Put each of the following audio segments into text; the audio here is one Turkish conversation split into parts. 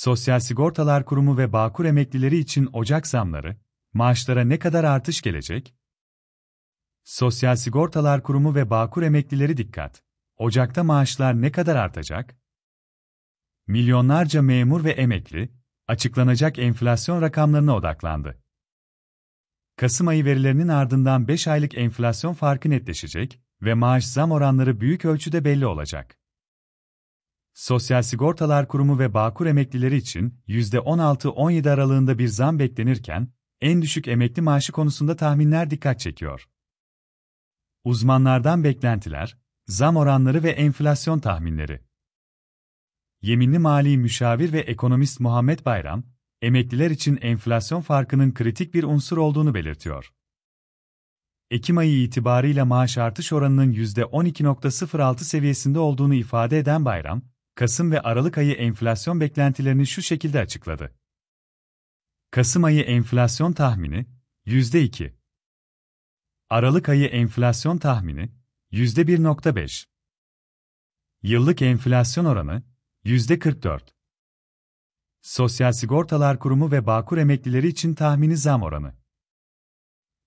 Sosyal Sigortalar Kurumu ve Bağkur emeklileri için Ocak zamları, maaşlara ne kadar artış gelecek? Sosyal Sigortalar Kurumu ve Bağkur emeklileri dikkat! Ocak'ta maaşlar ne kadar artacak? Milyonlarca memur ve emekli, açıklanacak enflasyon rakamlarına odaklandı. Kasım ayı verilerinin ardından 5 aylık enflasyon farkı netleşecek ve maaş zam oranları büyük ölçüde belli olacak. Sosyal Sigortalar Kurumu ve Bağkur emeklileri için %16-17 aralığında bir zam beklenirken, en düşük emekli maaşı konusunda tahminler dikkat çekiyor. Uzmanlardan beklentiler, zam oranları ve enflasyon tahminleri. Yeminli mali müşavir ve ekonomist Muhammed Bayram, emekliler için enflasyon farkının kritik bir unsur olduğunu belirtiyor. Ekim ayı itibarıyla maaş artış oranının %12.06 seviyesinde olduğunu ifade eden Bayram, Kasım ve Aralık ayı enflasyon beklentilerini şu şekilde açıkladı. Kasım ayı enflasyon tahmini %2. Aralık ayı enflasyon tahmini %1.5. Yıllık enflasyon oranı %44. Sosyal Sigortalar Kurumu ve Bağkur emeklileri için tahmini zam oranı.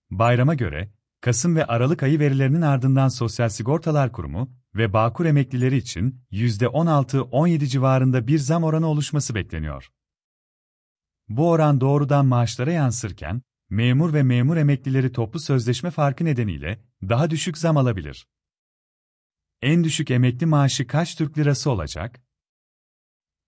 Bayrama göre Kasım ve Aralık ayı verilerinin ardından Sosyal Sigortalar Kurumu ve Bağkur emeklileri için %16-17 civarında bir zam oranı oluşması bekleniyor. Bu oran doğrudan maaşlara yansırken, memur ve memur emeklileri toplu sözleşme farkı nedeniyle daha düşük zam alabilir. En düşük emekli maaşı kaç Türk lirası olacak?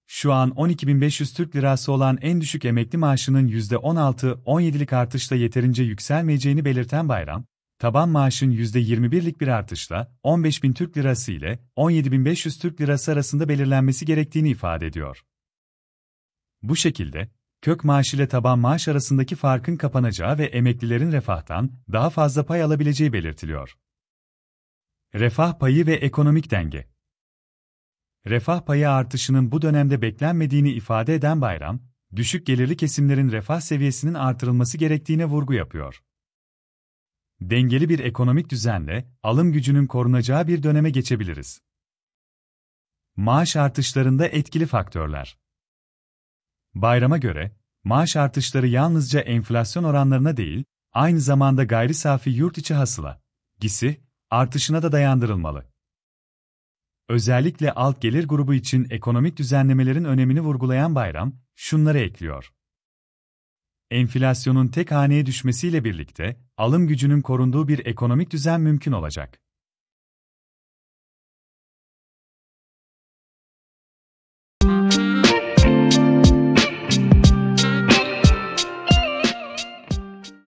Şu an 12.500 Türk lirası olan en düşük emekli maaşının %16-17'lik artışla yeterince yükselmeyeceğini belirten Bayram, taban maaşın %21'lik bir artışla 15.000 Türk Lirası ile 17.500 Türk Lirası arasında belirlenmesi gerektiğini ifade ediyor. Bu şekilde, kök maaş ile taban maaş arasındaki farkın kapanacağı ve emeklilerin refahtan daha fazla pay alabileceği belirtiliyor. Refah payı ve ekonomik denge Refah payı artışının bu dönemde beklenmediğini ifade eden Bayram, düşük gelirli kesimlerin refah seviyesinin artırılması gerektiğine vurgu yapıyor dengeli bir ekonomik düzenle alım gücünün korunacağı bir döneme geçebiliriz. Maaş artışlarında etkili faktörler. Bayrama göre maaş artışları yalnızca enflasyon oranlarına değil, aynı zamanda gayri safi yurt içi hasıla, gisi artışına da dayandırılmalı. Özellikle alt gelir grubu için ekonomik düzenlemelerin önemini vurgulayan Bayram şunları ekliyor enflasyonun tek haneye düşmesiyle birlikte alım gücünün korunduğu bir ekonomik düzen mümkün olacak.